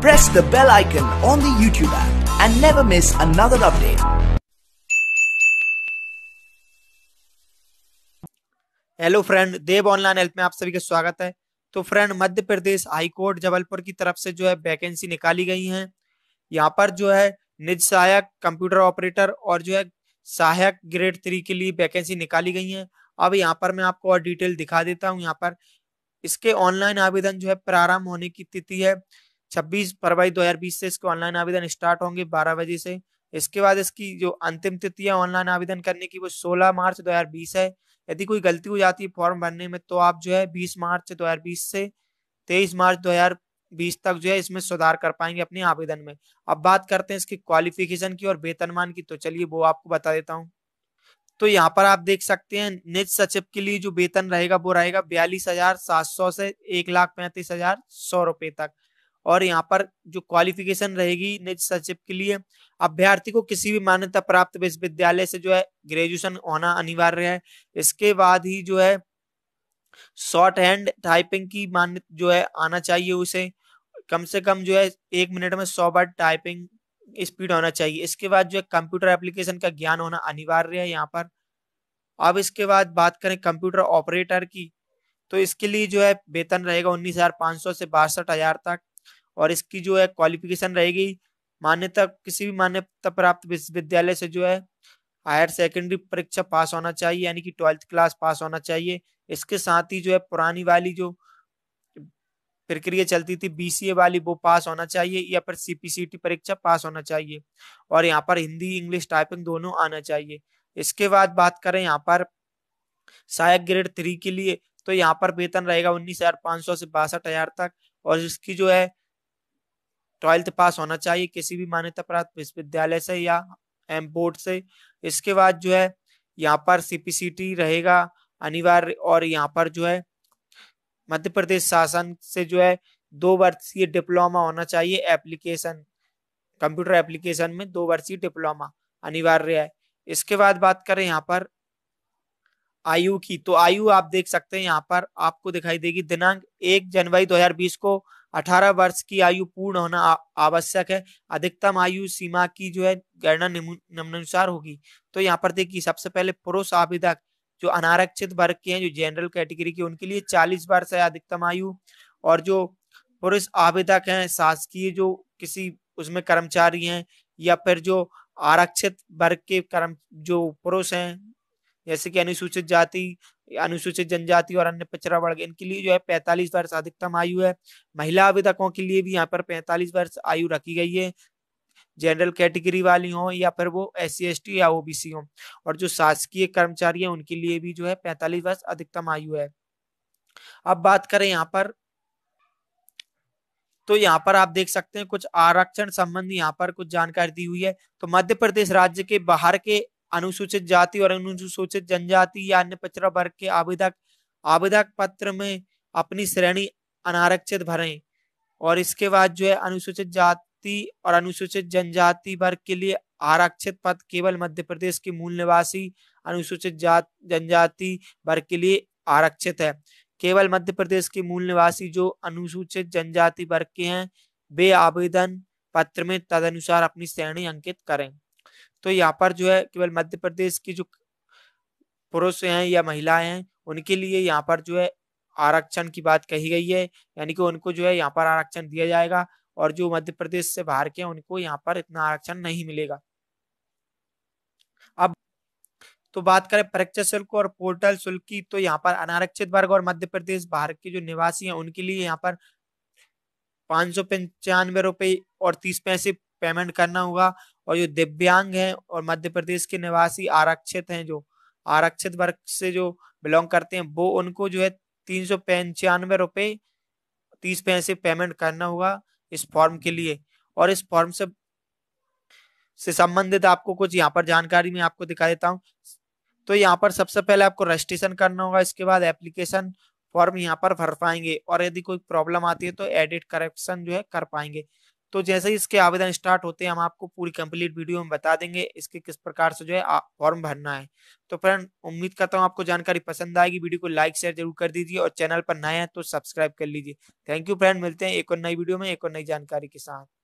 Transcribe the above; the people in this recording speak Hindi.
Press the bell icon on the YouTube app and never miss another update. Hello friend Dev online help में आप सभी का स्वागत है तो friend Madhya Pradesh high court Jabalpur की तरफ से जो है वैकेंसी निकाली गई है यहाँ पर जो है निज सहायक कंप्यूटर ऑपरेटर और जो है सहायक ग्रेड थ्री के लिए वैकेंसी निकाली गई है अब यहाँ पर मैं आपको और डिटेल दिखा देता हूँ यहाँ पर इसके ऑनलाइन आवेदन जो है प्रारंभ होने की तिथि है छब्बीस फरवरी 2020 से इसके ऑनलाइन आवेदन स्टार्ट होंगे बारह बजे से इसके बाद इसकी जो अंतिम तिथि है ऑनलाइन आवेदन करने की वो 16 मार्च 2020 है यदि कोई गलती हो जाती है फॉर्म भरने में तो आप जो है 20 मार्च 2020 से 23 मार्च 2020 तक जो है इसमें सुधार कर पाएंगे अपने आवेदन में अब बात करते हैं इसकी क्वालिफिकेशन की और वेतनमान की तो चलिए वो आपको बता देता हूँ तो यहाँ पर आप देख सकते हैं निज सचिव के लिए जो वेतन रहेगा वो रहेगा बयालीस हजार सात सौ से एक लाख पैंतीस हजार सौ रुपए तक और यहाँ पर जो क्वालिफिकेशन रहेगी निज सचिव के लिए अभ्यर्थी को किसी भी मान्यता प्राप्त विश्वविद्यालय से जो है ग्रेजुएशन होना अनिवार्य है इसके बाद ही जो है शॉर्ट हैंड टाइपिंग की मान्य जो है आना चाहिए उसे कम से कम जो है एक मिनट में सौ बार टाइपिंग स्पीड होना चाहिए इसके बाद जो है कंप्यूटर एप्लीकेशन का ज्ञान होना अनिवार्य है यहाँ पर अब इसके बाद बात करें कंप्यूटर ऑपरेटर की तो इसके लिए जो है वेतन रहेगा उन्नीस हजार पाँच सौ से बासठ हजार तक और इसकी जो है क्वालिफिकेशन रहेगी मान्यता किसी भी मान्यता प्राप्त विश्वविद्यालय से जो है हायर सेकेंडरी परीक्षा पास होना चाहिए यानी कि ट्वेल्थ क्लास पास होना चाहिए इसके साथ ही जो है पुरानी वाली जो प्रक्रिया चलती थी बीसीए वाली वो पास होना चाहिए या फिर सीपीसीटी परीक्षा पास होना चाहिए और यहाँ पर हिंदी इंग्लिश टाइपिंग दोनों आना चाहिए इसके बाद बात करें यहाँ पर सहायक ग्रेड थ्री के लिए तो यहाँ पर वेतन रहेगा उन्नीस हजार सौ से बासठ हजार तक और इसकी जो है ट्वेल्थ पास होना चाहिए किसी भी मान्यता प्राप्त विश्वविद्यालय से या एम बोर्ड से इसके बाद जो है यहाँ पर सीपीसीटी रहेगा अनिवार्य और यहाँ पर जो है मध्य प्रदेश शासन से जो है दो वर्षीय डिप्लोमा होना चाहिए एप्लीकेशन कंप्यूटर एप्लीकेशन में दो वर्षीय डिप्लोमा अनिवार्य है इसके बाद बात करें यहाँ पर आयु की तो आयु आप देख सकते हैं यहाँ पर आपको दिखाई देगी दिनांक एक जनवरी 2020 को 18 वर्ष की आयु पूर्ण होना आवश्यक है अधिकतम आयु सीमा की जो है गणना निम्नानुसार होगी तो यहाँ पर देखिए सबसे पहले पुरुष आवेदक जो अनारक्षित वर्ग के हैं जो जनरल कैटेगरी के उनके लिए 40 वर्ष है अधिकतम आयु और जो पुरुष आवेदक हैं शासकीय जो किसी उसमें कर्मचारी हैं या फिर जो आरक्षित वर्ग के कर्म जो पुरुष हैं जैसे कि अनुसूचित जाति अनुसूचित जनजाति और अन्य पिछड़ा वर्ग इनके लिए जो है पैंतालीस वर्ष अधिकतम आयु है महिला आवेदकों के लिए भी यहाँ पर पैंतालीस वर्ष आयु रखी गई है जनरल कैटेगरी वाली हो या फिर वो एस सी या ओबीसी हो और जो शासकीय कर्मचारी है उनके लिए भी जो है पैंतालीस वर्ष अधिकतम आयु है अब बात करें यहाँ पर तो यहाँ पर आप देख सकते हैं कुछ आरक्षण संबंधी यहाँ पर कुछ जानकारी दी हुई है तो मध्य प्रदेश राज्य के बाहर के अनुसूचित जाति और अनुसूचित जनजाति या अन्य पिछड़ा वर्ग के आवेदक आवेदक पत्र में अपनी श्रेणी अनारक्षित भरें और इसके बाद जो है अनुसूचित जाति और अनुसूचित जनजाति वर्ग के लिए आरक्षित पद केवल मध्य प्रदेश के मूल निवासी अनुसूचित जात जनजाति वर्ग के लिए आरक्षित है केवल मध्य प्रदेश के मूल निवासी जो अनुसूचित जनजाति वर्ग के हैं वे आवेदन पत्र में तदनुसार अपनी श्रेणी अंकित करें तो यहाँ पर जो है केवल मध्य प्रदेश की जो पुरुष हैं या महिलाएं हैं उनके लिए यहाँ पर जो है आरक्षण की बात कही गई है यानी कि उनको जो है यहाँ पर आरक्षण दिया जाएगा और जो मध्य प्रदेश से बाहर के उनको यहाँ पर इतना आरक्षण नहीं मिलेगा अब तो बात करें परीक्षा शुल्क और पोर्टल शुल्क की तो यहाँ पर अनारक्षित वर्ग और मध्य प्रदेश बाहर के जो निवासी हैं उनके लिए यहाँ पर पाँच सौ पंचानवे रुपये और तीस पैसे पेमेंट करना होगा और जो दिव्यांग हैं और मध्य प्रदेश के निवासी आरक्षित हैं जो आरक्षित वर्ग से जो बिलोंग करते हैं वो उनको जो है तीन सौ पंचानवे रुपये तीस पैसे पेमेंट करना होगा इस फॉर्म के लिए और इस फॉर्म से से संबंधित आपको कुछ यहाँ पर जानकारी मैं आपको दिखा देता हूँ तो यहाँ पर सबसे पहले आपको रजिस्ट्रेशन करना होगा इसके बाद एप्लीकेशन फॉर्म यहाँ पर भर पाएंगे और यदि कोई प्रॉब्लम आती है तो एडिट करेक्शन जो है कर पाएंगे तो जैसे ही इसके आवेदन स्टार्ट होते हैं हम आपको पूरी कंप्लीट वीडियो में बता देंगे इसके किस प्रकार से जो है फॉर्म भरना है तो फ्रेंड उम्मीद करता हूँ आपको जानकारी पसंद आएगी वीडियो को लाइक शेयर जरूर कर दीजिए और चैनल पर नए हैं तो सब्सक्राइब कर लीजिए थैंक यू फ्रेंड मिलते हैं एक और नई वीडियो में एक और नई जानकारी के साथ